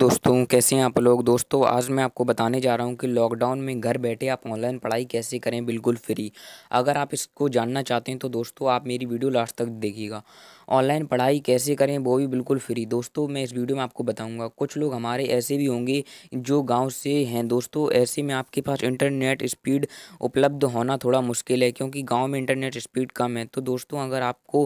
दोस्तों कैसे हैं आप लोग दोस्तों आज मैं आपको बताने जा रहा हूं कि लॉकडाउन में घर बैठे आप ऑनलाइन पढ़ाई कैसे करें बिल्कुल फ्री अगर आप इसको जानना चाहते हैं तो दोस्तों आप मेरी वीडियो लास्ट तक देखिएगा ऑनलाइन पढ़ाई कैसे करें वो भी बिल्कुल फ्री दोस्तों मैं इस वीडियो में आपको बताऊंगा कुछ लोग हमारे ऐसे भी होंगे जो गांव से हैं दोस्तों ऐसे में आपके पास इंटरनेट स्पीड उपलब्ध होना थोड़ा मुश्किल है क्योंकि गाँव में इंटरनेट स्पीड कम है तो दोस्तों अगर आपको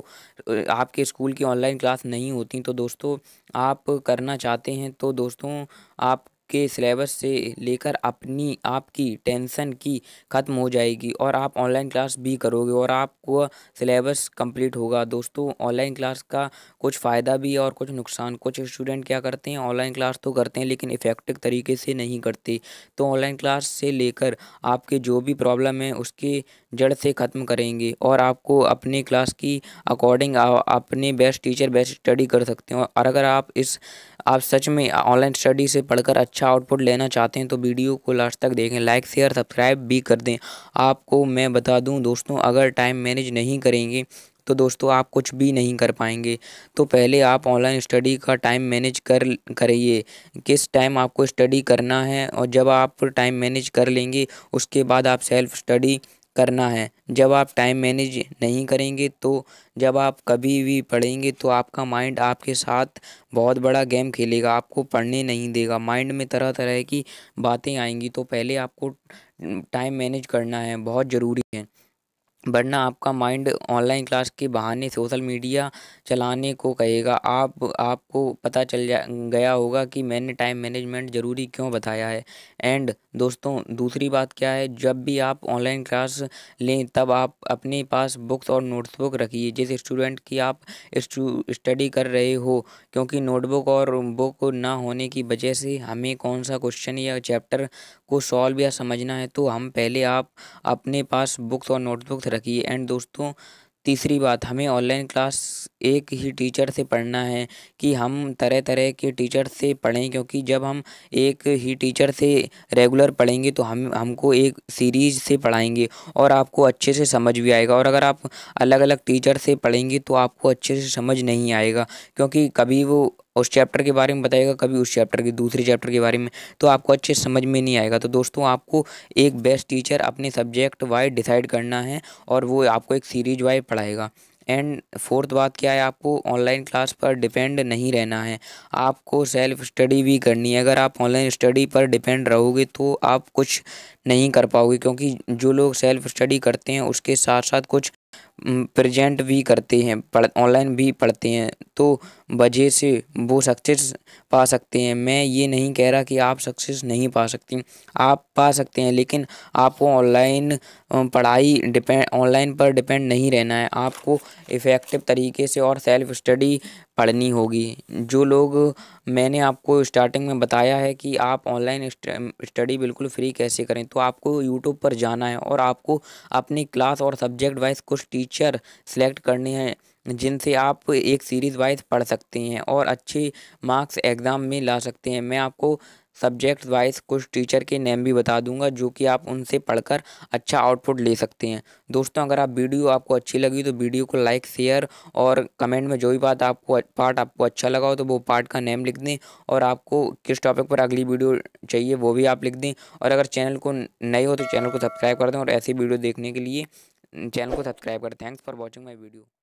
आपके स्कूल की ऑनलाइन क्लास नहीं होती तो दोस्तों आप करना चाहते हैं तो दोस्तों आप के सिलेबस से लेकर अपनी आपकी टेंशन की ख़त्म हो जाएगी और आप ऑनलाइन क्लास भी करोगे और आपको सिलेबस कंप्लीट होगा दोस्तों ऑनलाइन क्लास का कुछ फ़ायदा भी और कुछ नुकसान कुछ स्टूडेंट क्या करते हैं ऑनलाइन क्लास तो करते हैं लेकिन इफ़ेक्टिव तरीके से नहीं करते तो ऑनलाइन क्लास से लेकर आपके जो भी प्रॉब्लम है उसके जड़ से ख़त्म करेंगे और आपको अपने क्लास की अकॉर्डिंग अपने बेस्ट टीचर बेस्ट स्टडी कर सकते हैं और अगर आप इस आप सच में ऑनलाइन स्टडी से पढ़कर अच्छा अच्छा आउटपुट लेना चाहते हैं तो वीडियो को लास्ट तक देखें लाइक शेयर सब्सक्राइब भी कर दें आपको मैं बता दूं दोस्तों अगर टाइम मैनेज नहीं करेंगे तो दोस्तों आप कुछ भी नहीं कर पाएंगे तो पहले आप ऑनलाइन स्टडी का टाइम मैनेज कर करिए किस टाइम आपको स्टडी करना है और जब आप टाइम मैनेज कर लेंगे उसके बाद आप सेल्फ स्टडी करना है जब आप टाइम मैनेज नहीं करेंगे तो जब आप कभी भी पढ़ेंगे तो आपका माइंड आपके साथ बहुत बड़ा गेम खेलेगा आपको पढ़ने नहीं देगा माइंड में तरह तरह की बातें आएंगी तो पहले आपको टाइम मैनेज करना है बहुत ज़रूरी है वरना आपका माइंड ऑनलाइन क्लास के बहाने सोशल मीडिया चलाने को कहेगा आप आपको पता चल जा गया होगा कि मैंने टाइम मैनेजमेंट ज़रूरी क्यों बताया है एंड दोस्तों दूसरी बात क्या है जब भी आप ऑनलाइन क्लास लें तब आप अपने पास बुक्स और नोट्सबुक रखिए जिस स्टूडेंट की आप स्टडी कर रहे हो क्योंकि नोटबुक और बुक ना होने की वजह से हमें कौन सा क्वेश्चन या चैप्टर को सॉल्व या समझना है तो हम पहले आप अपने पास बुक्स और नोटबुक्स रखिए एंड दोस्तों तीसरी बात हमें ऑनलाइन क्लास एक ही टीचर से पढ़ना है कि हम तरह तरह के टीचर से पढ़ें क्योंकि जब हम एक ही टीचर से रेगुलर पढ़ेंगे तो हम हमको एक सीरीज से पढ़ाएंगे और आपको अच्छे से समझ भी आएगा और अगर आप अलग अलग टीचर से पढ़ेंगे तो आपको अच्छे से समझ नहीं आएगा क्योंकि कभी वो उस चैप्टर के बारे में बताएगा कभी उस चैप्टर के दूसरे चैप्टर के बारे में तो आपको अच्छे समझ में नहीं आएगा तो दोस्तों आपको एक बेस्ट टीचर अपने सब्जेक्ट वाइज डिसाइड करना है और वो आपको एक सीरीज वाइज पढ़ाएगा एंड फोर्थ बात क्या है आपको ऑनलाइन क्लास पर डिपेंड नहीं रहना है आपको सेल्फ स्टडी भी करनी है अगर आप ऑनलाइन स्टडी पर डिपेंड रहोगे तो आप कुछ नहीं कर पाओगे क्योंकि जो लोग सेल्फ स्टडी करते हैं उसके साथ साथ कुछ प्रेजेंट भी करते हैं पढ़ ऑनलाइन भी पढ़ते हैं तो वजह से वो सक्सेस पा सकते हैं मैं ये नहीं कह रहा कि आप सक्सेस नहीं पा सकती आप पा सकते हैं लेकिन आपको ऑनलाइन पढ़ाई डिपेंड ऑनलाइन पर डिपेंड नहीं रहना है आपको इफ़ेक्टिव तरीके से और सेल्फ स्टडी पढ़नी होगी जो लोग मैंने आपको स्टार्टिंग में बताया है कि आप ऑनलाइन स्टडी बिल्कुल फ्री कैसे करें तो आपको यूट्यूब पर जाना है और आपको अपनी क्लास और सब्जेक्ट वाइज कुछ टीचर सेलेक्ट करने हैं जिनसे आप एक सीरीज़ वाइज पढ़ सकते हैं और अच्छे मार्क्स एग्ज़ाम में ला सकते हैं मैं आपको सब्जेक्ट वाइज कुछ टीचर के नेम भी बता दूंगा जो कि आप उनसे पढ़कर अच्छा आउटपुट ले सकते हैं दोस्तों अगर आप वीडियो आपको अच्छी लगी तो वीडियो को लाइक शेयर और कमेंट में जो भी बात आपको पार्ट आपको अच्छा लगा हो तो वो पार्ट का नेम लिख दें और आपको किस टॉपिक पर अगली वीडियो चाहिए वो भी आप लिख दें और अगर चैनल को नए हो तो चैनल को सब्सक्राइब कर दें और ऐसी वीडियो देखने के लिए चैनल को सब्सक्राइब करें thanks for watching my video